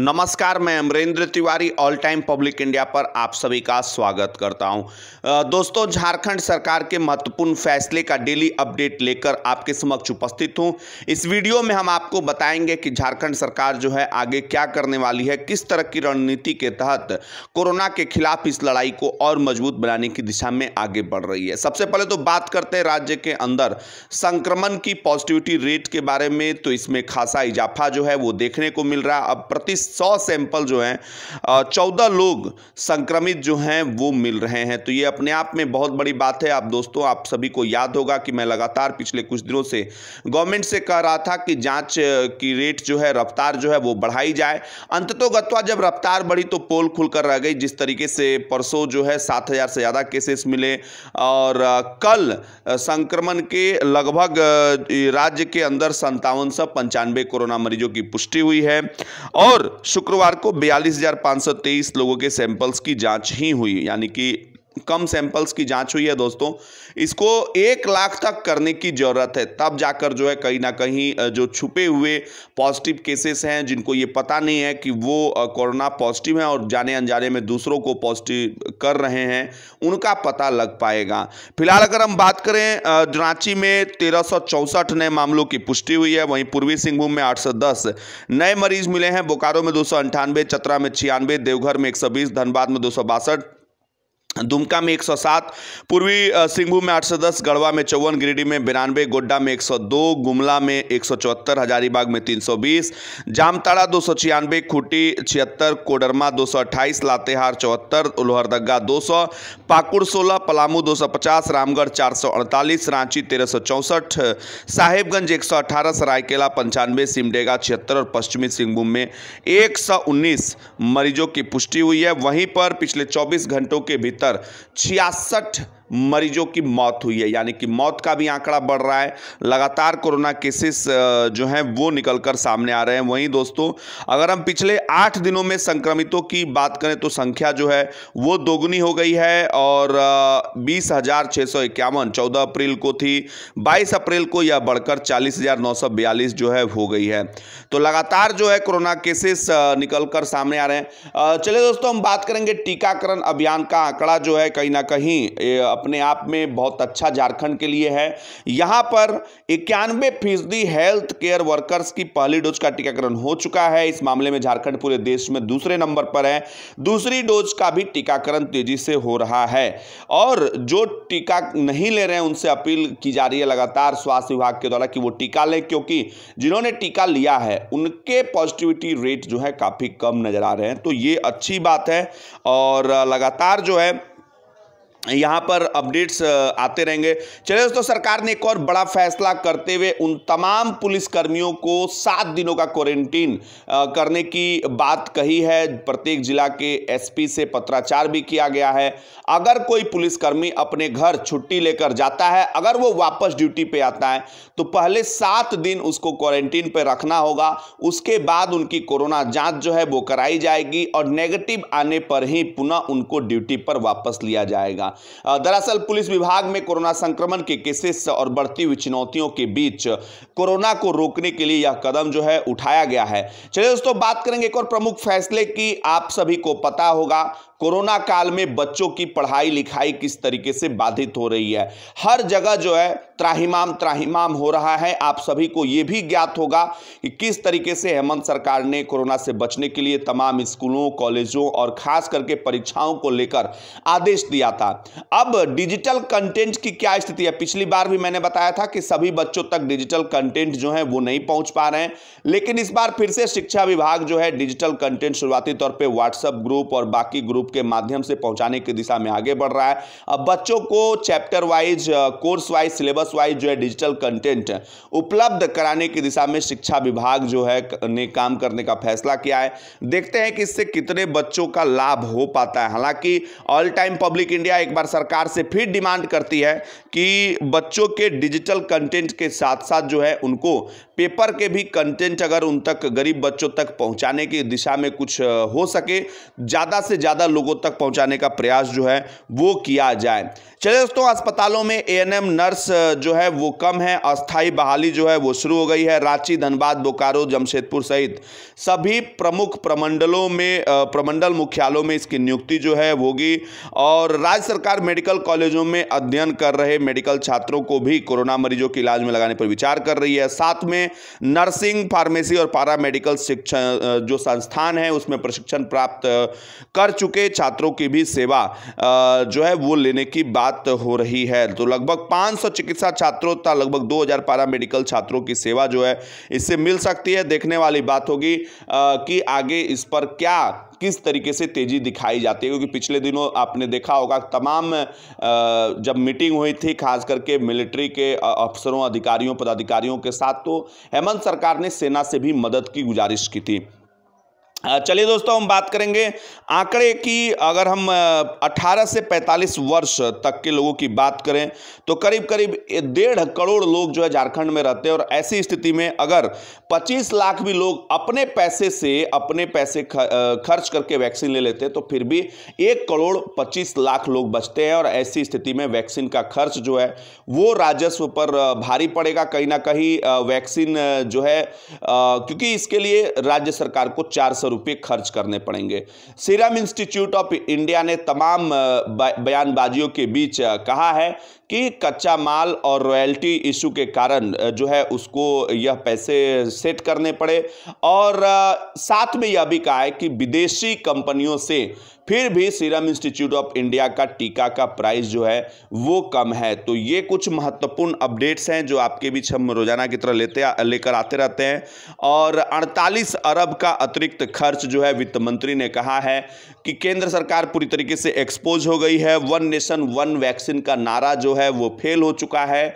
नमस्कार मैं Amrendra Tiwari all time public India पर आप सभी का स्वागत करता हूं दोस्तों झारखंड सरकार के महत्वपूर्ण फैसले का डेली अपडेट लेकर आपके समक्ष उपस्थित हूं इस वीडियो में हम आपको बताएंगे कि झारखंड सरकार जो है आगे क्या करने वाली है किस तरह की रणनीति के तहत कोरोना के खिलाफ इस लड़ाई को और मजबूत बनाने की दिशा में आगे बढ़ रही है सबसे पहले तो बात करते हैं राज्य के अंदर संक्रमण की पॉजिटिविटी रेट के बारे में तो इसमें खासा इजाफा जो है वो देखने को मिल रहा है अब प्रति सौ सैंपल जो हैं चौदह लोग संक्रमित जो हैं वो मिल रहे हैं तो ये अपने आप में बहुत बड़ी बात है आप दोस्तों आप सभी को याद होगा कि मैं लगातार पिछले कुछ दिनों से गवर्नमेंट से कह रहा था कि जांच की रेट जो है रफ्तार जो है वो बढ़ाई जाए अंततोगत्वा जब रफ्तार बढ़ी तो पोल खुलकर रह गई जिस तरीके से परसों जो है सात हज़ार से ज़्यादा केसेस मिले और कल संक्रमण के लगभग राज्य के अंदर संतावन सौ पंचानवे कोरोना मरीजों की पुष्टि हुई है और शुक्रवार को बयालीस लोगों के सैंपल्स की जांच ही हुई यानी कि कम सैंपल्स की जांच हुई है दोस्तों इसको एक लाख तक करने की ज़रूरत है तब जाकर जो है कहीं ना कहीं जो छुपे हुए पॉजिटिव केसेस हैं जिनको ये पता नहीं है कि वो कोरोना पॉजिटिव हैं और जाने अनजाने में दूसरों को पॉजिटिव कर रहे हैं उनका पता लग पाएगा फिलहाल अगर हम बात करें रांची में तेरह नए मामलों की पुष्टि हुई है वहीं पूर्वी सिंहभूम में आठ नए मरीज मिले हैं बोकारो में दो चतरा में छियानवे देवघर में एक धनबाद में दो दुमका में 107 पूर्वी सिंहभूम में 810 गढ़वा में चौवन गिरिडीह में बिरानवे गोड्डा में 102 गुमला में 174 हजारीबाग में 320 जामताड़ा दो सौ छियानवे खूटी छिहत्तर कोडरमा 228 लातेहार चौहत्तर लोहरदगा 200 पाकुड़ 16 पलामू 250 रामगढ़ 448 रांची तेरह सौ चौंसठ साहेबगंज 118 सरायकेला पंचानवे सिमडेगा छिहत्तर और पश्चिमी सिंहभूम में एक मरीजों की पुष्टि हुई है वहीं पर पिछले चौबीस घंटों के भीतर छियासठ मरीजों की मौत हुई है यानी कि मौत का भी आंकड़ा बढ़ रहा है लगातार कोरोना केसेस जो हैं वो निकल कर सामने आ रहे हैं वहीं दोस्तों अगर हम पिछले आठ दिनों में संक्रमितों की बात करें तो संख्या जो है वो दोगुनी हो गई है और बीस हज़ार छः सौ इक्यावन चौदह अप्रैल को थी बाईस अप्रैल को यह बढ़कर चालीस हज़ार नौ सौ बयालीस जो है हो गई है तो लगातार जो है कोरोना केसेस निकल कर सामने आ रहे हैं चलिए दोस्तों हम बात करेंगे टीकाकरण अभियान का आंकड़ा जो है कहीं ना कहीं अपने आप में बहुत अच्छा झारखंड के लिए है यहाँ पर इक्यानवे फीसदी हेल्थ केयर वर्कर्स की पहली डोज का टीकाकरण हो चुका है इस मामले में झारखंड पूरे देश में दूसरे नंबर पर है दूसरी डोज का भी टीकाकरण तेजी से हो रहा है और जो टीका नहीं ले रहे हैं उनसे अपील की जा रही है लगातार स्वास्थ्य विभाग के द्वारा कि वो टीका लें क्योंकि जिन्होंने टीका लिया है उनके पॉजिटिविटी रेट जो है काफ़ी कम नज़र आ रहे हैं तो ये अच्छी बात है और लगातार जो है यहाँ पर अपडेट्स आते रहेंगे चलिए दोस्तों सरकार ने एक और बड़ा फैसला करते हुए उन तमाम पुलिसकर्मियों को सात दिनों का क्वारंटीन करने की बात कही है प्रत्येक जिला के एसपी से पत्राचार भी किया गया है अगर कोई पुलिसकर्मी अपने घर छुट्टी लेकर जाता है अगर वो वापस ड्यूटी पे आता है तो पहले सात दिन उसको क्वारंटीन पर रखना होगा उसके बाद उनकी कोरोना जाँच जो है वो कराई जाएगी और नेगेटिव आने पर ही पुनः उनको ड्यूटी पर वापस लिया जाएगा था दरअसल पुलिस विभाग में कोरोना संक्रमण के केसेस और बढ़ती हुई चुनौतियों के बीच कोरोना को रोकने के लिए यह कदम जो है उठाया गया है चलिए दोस्तों बात करेंगे एक और प्रमुख फैसले की आप सभी को पता होगा कोरोना काल में बच्चों की पढ़ाई लिखाई किस तरीके से बाधित हो रही है हर जगह जो है त्राहिमाम त्राहिमाम हो रहा है आप सभी को ये भी ज्ञात होगा कि किस तरीके से हेमंत सरकार ने कोरोना से बचने के लिए तमाम स्कूलों कॉलेजों और खास करके परीक्षाओं को लेकर आदेश दिया था अब डिजिटल कंटेंट की क्या स्थिति है पिछली बार भी मैंने बताया था कि सभी बच्चों तक डिजिटल कंटेंट जो है वो नहीं पहुंच पा रहे हैं लेकिन इस बार फिर से शिक्षा विभाग जो है डिजिटल कंटेंट शुरुआती तौर पर व्हाट्सएप ग्रुप और बाकी ग्रुप ग्रुप के माध्यम से पहुंचाने की दिशा में आगे बढ़ रहा है अब बच्चों को chapter wise course wise syllabus wise जो है डिजिटल कंटेंट उपलब्ध कराने की दिशा में शिक्षा विभाग जो है ने काम करने का फैसला किया है देखते हैं कि इससे कितने बच्चों का लाभ हो पाता है हालांकि ऑल टाइम पब्लिक इंडिया एक बार सरकार से फिर डिमांड करती है कि बच्चों के डिजिटल कंटेंट के साथ साथ जो है उनको पेपर के भी कंटेंट अगर उन तक गरीब बच्चों तक पहुंचाने की दिशा में कुछ हो सके ज़्यादा से ज़्यादा लोगों तक पहुंचाने का प्रयास जो है वो किया जाए चलिए दोस्तों अस्पतालों में एएनएम नर्स जो है वो कम है अस्थाई बहाली जो है वो शुरू हो गई है रांची धनबाद बोकारो जमशेदपुर सहित सभी प्रमुख प्रमंडलों में प्रमंडल मुख्यालयों में इसकी नियुक्ति जो है होगी और राज्य सरकार मेडिकल कॉलेजों में अध्ययन कर रहे मेडिकल छात्रों को भी कोरोना मरीजों के इलाज में लगाने पर विचार कर रही है साथ में नर्सिंग फार्मेसी और पारा मेडिकल शिक्षण जो संस्थान है उसमें प्रशिक्षण प्राप्त कर चुके छात्रों की भी सेवा जो है वो लेने की बात बात हो रही है तो लगभग 500 चिकित्सा छात्रों तथा लगभग 2000 पारा मेडिकल छात्रों की सेवा जो है इससे मिल सकती है देखने वाली बात होगी कि आगे इस पर क्या किस तरीके से तेज़ी दिखाई जाती है क्योंकि पिछले दिनों आपने देखा होगा तमाम जब मीटिंग हुई थी खास करके मिलिट्री के अफसरों अधिकारियों पदाधिकारियों के साथ तो हेमंत सरकार ने सेना से भी मदद की गुजारिश की थी चलिए दोस्तों हम बात करेंगे आंकड़े की अगर हम 18 से 45 वर्ष तक के लोगों की बात करें तो करीब करीब डेढ़ करोड़ लोग जो है झारखंड में रहते हैं और ऐसी स्थिति में अगर 25 लाख भी लोग अपने पैसे से अपने पैसे खर्च करके वैक्सीन ले लेते हैं तो फिर भी एक करोड़ पच्चीस लाख लोग बचते हैं और ऐसी स्थिति में वैक्सीन का खर्च जो है वो राजस्व पर भारी पड़ेगा कहीं ना कहीं वैक्सीन जो है क्योंकि इसके लिए राज्य सरकार को चार सौ सौ रुपये खर्च करने पड़ेंगे सीरम इंस्टीट्यूट ऑफ इंडिया ने तमाम बयानबाजियों के बीच कहा है कि कच्चा माल और रॉयल्टी इशू के कारण जो है उसको यह पैसे सेट करने पड़े और साथ में यह भी कहा है कि विदेशी कंपनियों से फिर भी सीरम इंस्टीट्यूट ऑफ इंडिया का टीका का प्राइस जो है वो कम है तो ये कुछ महत्वपूर्ण अपडेट्स हैं जो आपके बीच हम रोजाना की तरह लेते लेकर आते रहते हैं और 48 अरब का अतिरिक्त खर्च जो है वित्त मंत्री ने कहा है कि केंद्र सरकार पूरी तरीके से एक्सपोज हो गई है वन नेशन वन वैक्सीन का नारा जो है वो फेल हो चुका है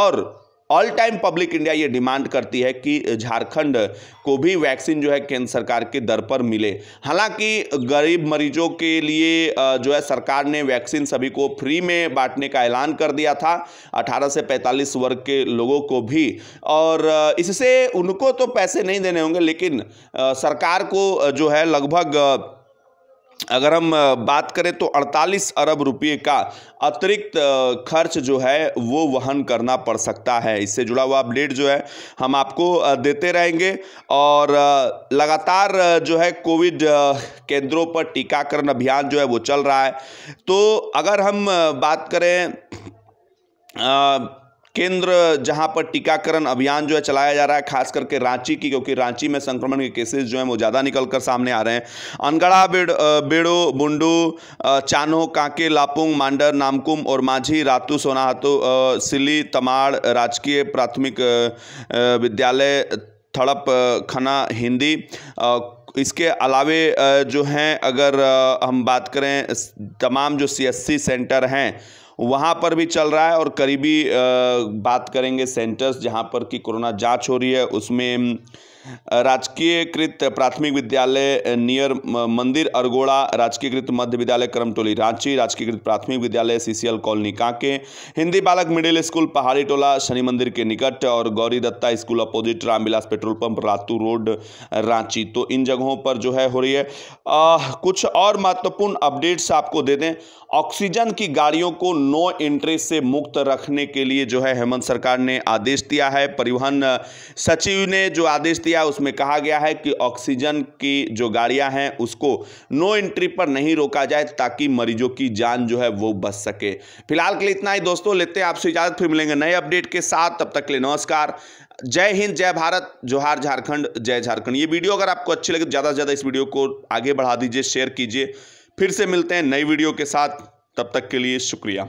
और ऑल टाइम पब्लिक इंडिया ये डिमांड करती है कि झारखंड को भी वैक्सीन जो है केंद्र सरकार के दर पर मिले हालांकि गरीब मरीजों के लिए जो है सरकार ने वैक्सीन सभी को फ्री में बांटने का ऐलान कर दिया था 18 से 45 वर्ग के लोगों को भी और इससे उनको तो पैसे नहीं देने होंगे लेकिन सरकार को जो है लगभग अगर हम बात करें तो 48 अरब रुपये का अतिरिक्त खर्च जो है वो वहन करना पड़ सकता है इससे जुड़ा हुआ अपडेट जो है हम आपको देते रहेंगे और लगातार जो है कोविड केंद्रों पर टीकाकरण अभियान जो है वो चल रहा है तो अगर हम बात करें आ, केंद्र जहां पर टीकाकरण अभियान जो है चलाया जा रहा है खास करके रांची की क्योंकि रांची में संक्रमण के केसेस जो हैं वो ज़्यादा निकल कर सामने आ रहे हैं अनगढ़ा बेड़ बेड़ो बुंडू चानो कांके लापुंग मांडर नामकुम और माझी रातू सोनाहातु सिली तमाड़ राजकीय प्राथमिक विद्यालय थड़प खना हिंदी इसके अलावे जो हैं अगर हम बात करें तमाम जो सी सेंटर हैं वहाँ पर भी चल रहा है और करीबी बात करेंगे सेंटर्स जहाँ पर कि कोरोना जाँच हो रही है उसमें राजकीयकृत प्राथमिक विद्यालय नियर मंदिर अरगोड़ा राजकीयकृत मध्य विद्यालय करमटोली रांची राजकीयकृत प्राथमिक विद्यालय सीसीएल कॉलोनी कांके हिंदी बालक मिडिल स्कूल पहाड़ी टोला शनि मंदिर के निकट और Gauri Datta school opposite Ramvilas petrol pump Ratu road Ranchi तो इन जगहों पर जो है हो रही है आ, कुछ और महत्वपूर्ण अपडेट्स आपको दे दें ऑक्सीजन की गाड़ियों को नो एंट्री से मुक्त रखने के लिए जो है हेमंत सरकार ने आदेश दिया है परिवहन सचिव ने जो आदेश दिया गया उसमें कहा गया है कि ऑक्सीजन की जो गाड़ियां हैं उसको नो एंट्री पर नहीं रोका जाए ताकि मरीजों की जान जो है वो बच सके फिलहाल के लिए इतना ही दोस्तों लेते हैं आपसे इजाजत फिर मिलेंगे नए अपडेट के साथ तब तक के लिए नमस्कार जय हिंद जय भारत जोहार झारखंड जय झारखंड ये वीडियो अगर आपको अच्छी लगे तो ज़्यादा से ज़्यादा इस वीडियो को आगे बढ़ा दीजिए शेयर कीजिए फिर से मिलते हैं नई वीडियो के साथ तब तक के लिए शुक्रिया